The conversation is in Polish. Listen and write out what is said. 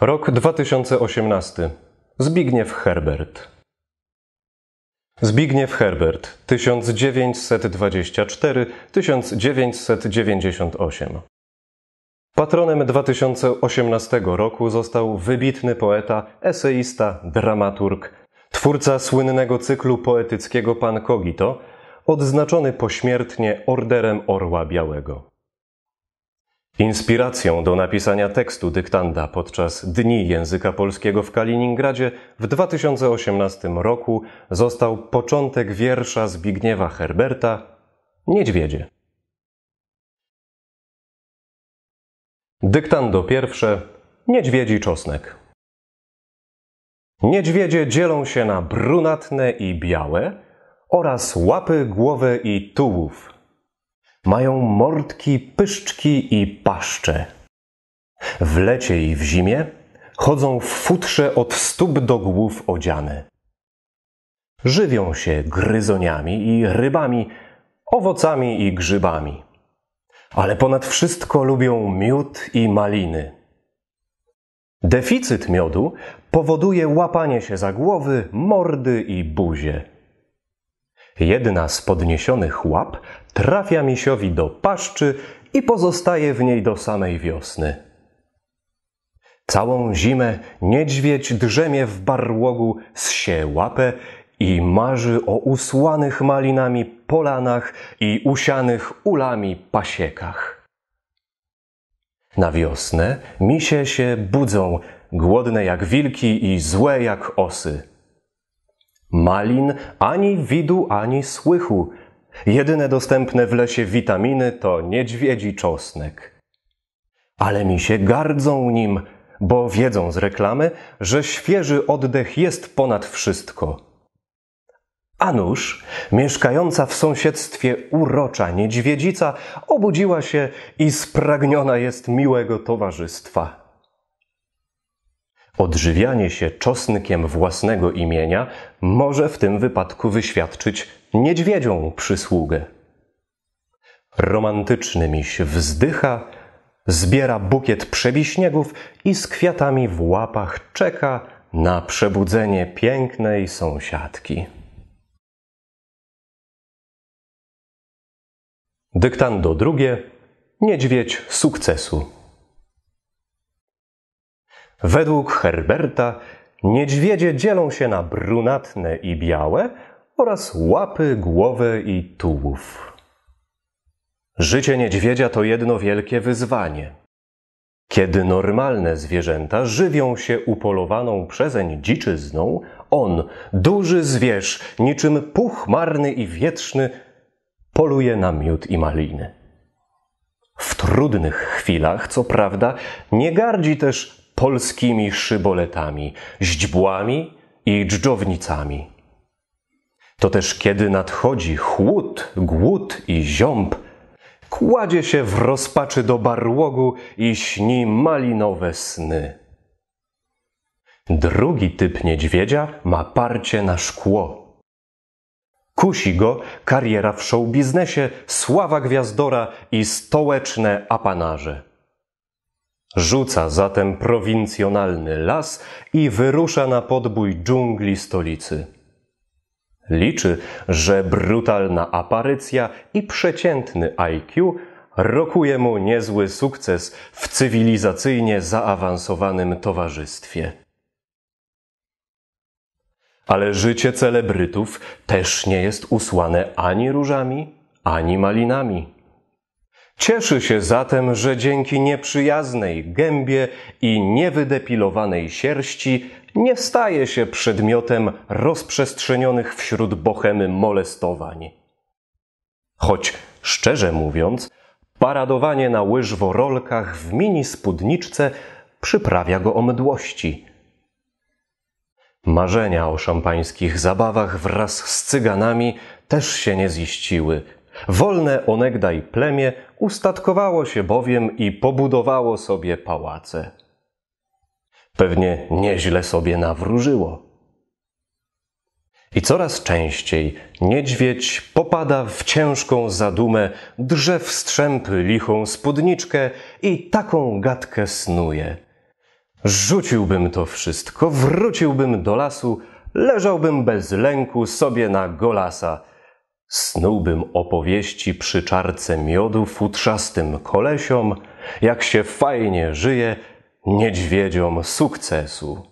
Rok 2018. Zbigniew Herbert. Zbigniew Herbert 1924-1998. Patronem 2018 roku został wybitny poeta, eseista, dramaturg, twórca słynnego cyklu poetyckiego Pan Kogito, odznaczony pośmiertnie Orderem Orła Białego. Inspiracją do napisania tekstu dyktanda podczas Dni Języka Polskiego w Kaliningradzie w 2018 roku został początek wiersza Zbigniewa Herberta Niedźwiedzie. Dyktando pierwsze Niedźwiedzi czosnek. Niedźwiedzie dzielą się na brunatne i białe oraz łapy, głowę i tułów mają mordki, pyszczki i paszcze. W lecie i w zimie chodzą w futrze od stóp do głów odziane. Żywią się gryzoniami i rybami, owocami i grzybami. Ale ponad wszystko lubią miód i maliny. Deficyt miodu powoduje łapanie się za głowy, mordy i buzie. Jedna z podniesionych łap trafia misiowi do paszczy i pozostaje w niej do samej wiosny. Całą zimę niedźwiedź drzemie w barłogu, zsie łapę i marzy o usłanych malinami polanach i usianych ulami pasiekach. Na wiosnę misie się budzą, głodne jak wilki i złe jak osy malin, ani widu, ani słychu. Jedyne dostępne w lesie witaminy to niedźwiedzi czosnek. Ale mi się gardzą nim, bo wiedzą z reklamy, że świeży oddech jest ponad wszystko. A nuż, mieszkająca w sąsiedztwie urocza niedźwiedzica obudziła się i spragniona jest miłego towarzystwa. Odżywianie się czosnkiem własnego imienia może w tym wypadku wyświadczyć niedźwiedzią przysługę. Romantyczny miś wzdycha, zbiera bukiet przebiśniegów i z kwiatami w łapach czeka na przebudzenie pięknej sąsiadki. Dyktando drugie. Niedźwiedź sukcesu. Według Herberta niedźwiedzie dzielą się na brunatne i białe oraz łapy, głowę i tułów. Życie niedźwiedzia to jedno wielkie wyzwanie. Kiedy normalne zwierzęta żywią się upolowaną przezeń dziczyzną, on, duży zwierz, niczym puch marny i wietrzny, poluje na miód i maliny. W trudnych chwilach, co prawda, nie gardzi też polskimi szyboletami, źdźbłami i dżdżownicami. To też kiedy nadchodzi chłód, głód i ziąb, kładzie się w rozpaczy do barłogu i śni malinowe sny. Drugi typ niedźwiedzia ma parcie na szkło. Kusi go kariera w show biznesie, sława gwiazdora i stołeczne apanarze. Rzuca zatem prowincjonalny las i wyrusza na podbój dżungli stolicy. Liczy, że brutalna aparycja i przeciętny IQ rokuje mu niezły sukces w cywilizacyjnie zaawansowanym towarzystwie. Ale życie celebrytów też nie jest usłane ani różami, ani malinami. Cieszy się zatem, że dzięki nieprzyjaznej gębie i niewydepilowanej sierści nie staje się przedmiotem rozprzestrzenionych wśród bohemy molestowań. Choć szczerze mówiąc, paradowanie na łyżworolkach w mini spódniczce przyprawia go o mdłości. Marzenia o szampańskich zabawach wraz z cyganami też się nie ziściły – Wolne onegdaj plemię ustatkowało się bowiem i pobudowało sobie pałace. Pewnie nieźle sobie nawróżyło. I coraz częściej niedźwiedź popada w ciężką zadumę, drze w strzępy lichą spódniczkę i taką gadkę snuje. Rzuciłbym to wszystko, wróciłbym do lasu, leżałbym bez lęku sobie na golasa – Snułbym opowieści przy czarce miodu futrzastym kolesiom, jak się fajnie żyje niedźwiedziom sukcesu.